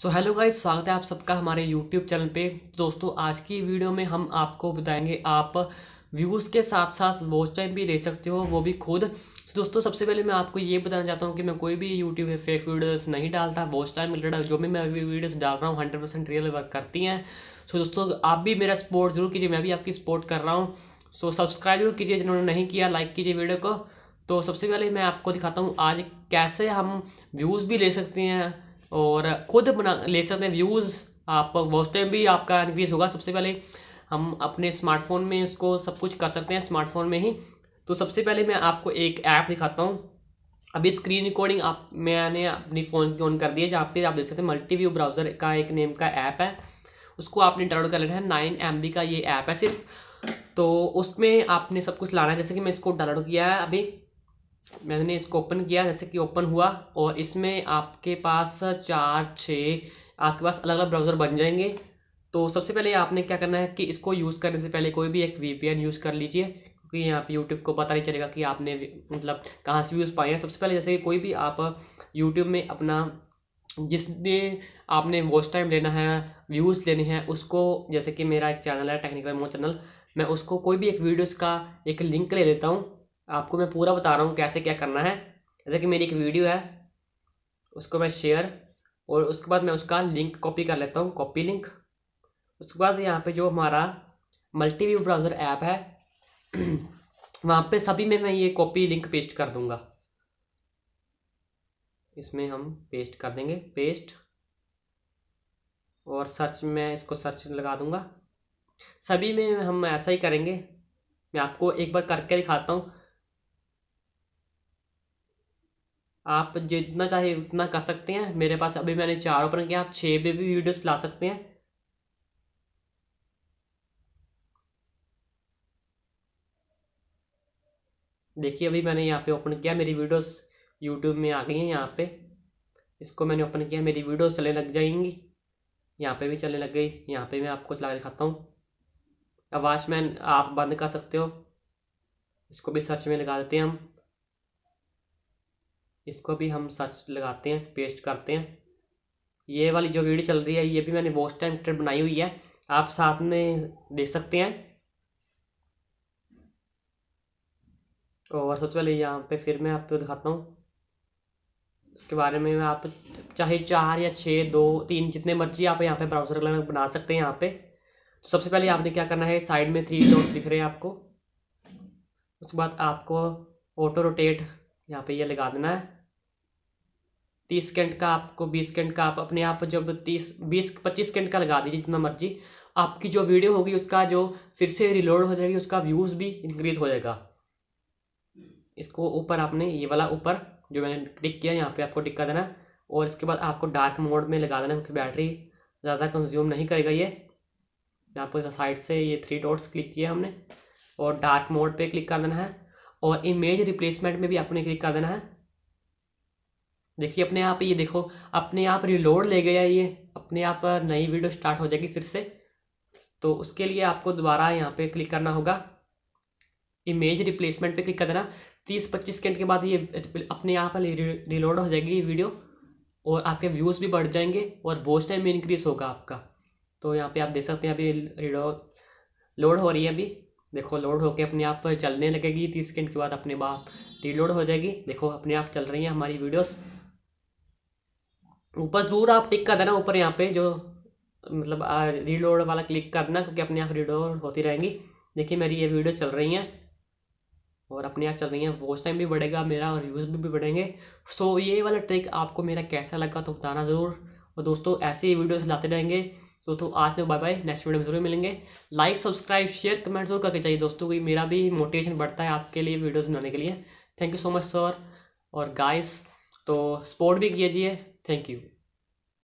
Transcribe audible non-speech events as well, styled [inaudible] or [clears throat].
so hello guys स्वागत है आप सबका हमारे यूट्यूब चैनल पे दोस्तों आज की वीडियो में हम आपको बताएंगे आप व्यूज़ के साथ साथ वॉच टाइम भी ले सकते हो वो भी खुद तो दोस्तों सबसे पहले मैं आपको ये बताना चाहता हूँ कि मैं कोई भी यूट्यूब पे फेक वीडियोस नहीं डालता वॉच टाइम रिलेटेड जो भी मैं अभी वीडियोस डाल रहा हूँ हंड्रेड परसेंट रियल वर्क करती हैं सो दोस्तों आप भी मेरा सपोर्ट जरूर कीजिए मैं भी आपकी सपोर्ट कर रहा हूँ सो सब्सक्राइब जरूर कीजिए जिन्होंने नहीं किया लाइक कीजिए वीडियो को तो सबसे पहले मैं आपको दिखाता हूँ आज कैसे हम व्यूज़ भी ले सकते हैं और खुद बना ले सकते हैं व्यूज़ आप वॉच टाइम भी आपका इंक्रीज़ होगा सबसे पहले हम अपने स्मार्टफोन में उसको सब कुछ कर सकते हैं स्मार्टफोन में ही तो सबसे पहले मैं आपको एक ऐप दिखाता हूँ अभी स्क्रीन रिकॉर्डिंग आप मैंने अपनी फ़ोन की ऑन कर दी है जहाँ पे आप देख सकते हैं मल्टी व्यू ब्राउज़र का एक नेम का ऐप है उसको आपने डाउनलोड कर लेना है नाइन एम का ये ऐप है सिर्फ तो उसमें आपने सब कुछ लाना है जैसे कि मैं इसको डाउनलोड किया है अभी मैंने इसको ओपन किया जैसे कि ओपन हुआ और इसमें आपके पास चार छः आपके पास अलग अलग ब्राउज़र बन जाएंगे तो सबसे पहले आपने क्या करना है कि इसको यूज़ करने से पहले कोई भी एक वी यूज़ कर लीजिए क्योंकि यहाँ पे यूट्यूब को पता नहीं चलेगा कि आपने मतलब कहाँ से व्यूज़ पाए हैं सबसे पहले जैसे कि कोई भी आप यूट्यूब में अपना भी आपने वॉच टाइम लेना है व्यूज़ लेने हैं उसको जैसे कि मेरा एक चैनल है टेक्निकल मो चैनल मैं उसको कोई भी एक वीडियोस का एक लिंक ले लेता हूँ आपको मैं पूरा बता रहा हूँ कैसे क्या करना है जैसे कि मेरी एक वीडियो है उसको मैं शेयर और उसके बाद मैं उसका लिंक कॉपी कर लेता हूँ कॉपी लिंक उसके बाद यहाँ पे जो हमारा मल्टी व्यू ब्राउज़र ऐप है [clears throat] वहाँ पे सभी में मैं ये कॉपी लिंक पेस्ट कर दूँगा इसमें हम पेस्ट कर देंगे पेस्ट और सर्च में इसको सर्च लगा दूँगा सभी में हम ऐसा ही करेंगे मैं आपको एक बार करके दिखाता हूँ आप जितना चाहे उतना कर सकते हैं मेरे पास अभी मैंने चार ओपन किया आप छः पे भी वीडियोस ला सकते हैं देखिए अभी मैंने यहाँ पे ओपन किया मेरी वीडियोस यूट्यूब में आ गई हैं यहाँ पे इसको मैंने ओपन किया मेरी वीडियोस चलने लग जाएंगी यहाँ पे भी चलने लग गई यहाँ पे मैं आपको चला दिखाता हूँ अब वॉचमैन आप बंद कर सकते हो इसको भी सर्च में लगा देते हैं हम इसको भी हम सर्च लगाते हैं पेस्ट करते हैं ये वाली जो वीडियो चल रही है ये भी मैंने बहुत टाइम ट्रिप बनाई हुई है आप साथ में देख सकते हैं और सबसे पहले यहाँ पे फिर मैं आपको दिखाता हूँ उसके बारे में आप चाहे चार या छः दो तीन जितने मर्जी आप यहाँ पे ब्राउज़र बना सकते हैं यहाँ पे तो सबसे पहले आपने क्या करना है साइड में थ्री डॉट्स दिख रहे हैं आपको उसके बाद आपको ऑटो रोटेट यहाँ पे ये लगा देना है तीस सेकेंड का आपको बीस सेकेंड का आप अपने आप जब तीस बीस पच्चीस सेकेंड का लगा दीजिए जितना मर्जी आपकी जो वीडियो होगी उसका जो फिर से रिलोड हो जाएगी उसका व्यूज़ भी इंक्रीज हो जाएगा इसको ऊपर आपने ये वाला ऊपर जो मैंने टिक किया यहाँ पे आपको टिक कर देना और इसके बाद आपको डार्क मोड में लगा देना क्योंकि बैटरी ज़्यादा कंज्यूम नहीं करेगा ये यहाँ पर साइड से ये थ्री डॉट्स क्लिक किया हमने और डार्क मोड पे क्लिक कर देना है और इमेज रिप्लेसमेंट में भी आपने क्लिक कर देना है देखिए अपने आप ये देखो अपने आप रिलोड ले गया ये अपने आप नई वीडियो स्टार्ट हो जाएगी फिर से तो उसके लिए आपको दोबारा यहाँ पे क्लिक करना होगा इमेज रिप्लेसमेंट पे क्लिक कर देना तीस पच्चीस सेकेंड के बाद ये अपने आप रिलोड हो जाएगी ये वीडियो और आपके व्यूज़ भी बढ़ जाएंगे और वॉच टाइम भी इंक्रीज़ होगा आपका तो यहाँ पे आप देख सकते हैं अभी लोड हो रही है अभी देखो लोड होके अपने आप चलने लगेगी तीस सेकेंड के बाद अपने आप रीलोड हो जाएगी देखो अपने आप चल रही है हमारी वीडियोस ऊपर ज़रूर आप टिक कर देना ऊपर यहाँ पे जो मतलब रीलोड वाला क्लिक करना क्योंकि अपने आप रीलोड होती रहेंगी देखिए मेरी ये वीडियो चल रही हैं और अपने आप चल रही हैं वॉच टाइम भी बढ़ेगा मेरा और व्यूज़ भी, भी बढ़ेंगे सो ये वाला ट्रिक आपको मेरा कैसा लगा तो बताना ज़रूर और दोस्तों ऐसे ही वीडियोस लाते रहेंगे तो तो आज तक बाय बाय नेक्स्ट वीडियो में जरूर मिलेंगे लाइक सब्सक्राइब शेयर कमेंट जरूर करके चाहिए दोस्तों की मेरा भी मोटिवेशन बढ़ता है आपके लिए वीडियोज़ बनाने के लिए thank you so much sir और गाइस तो सपोर्ट भी कीजिए थैंक यू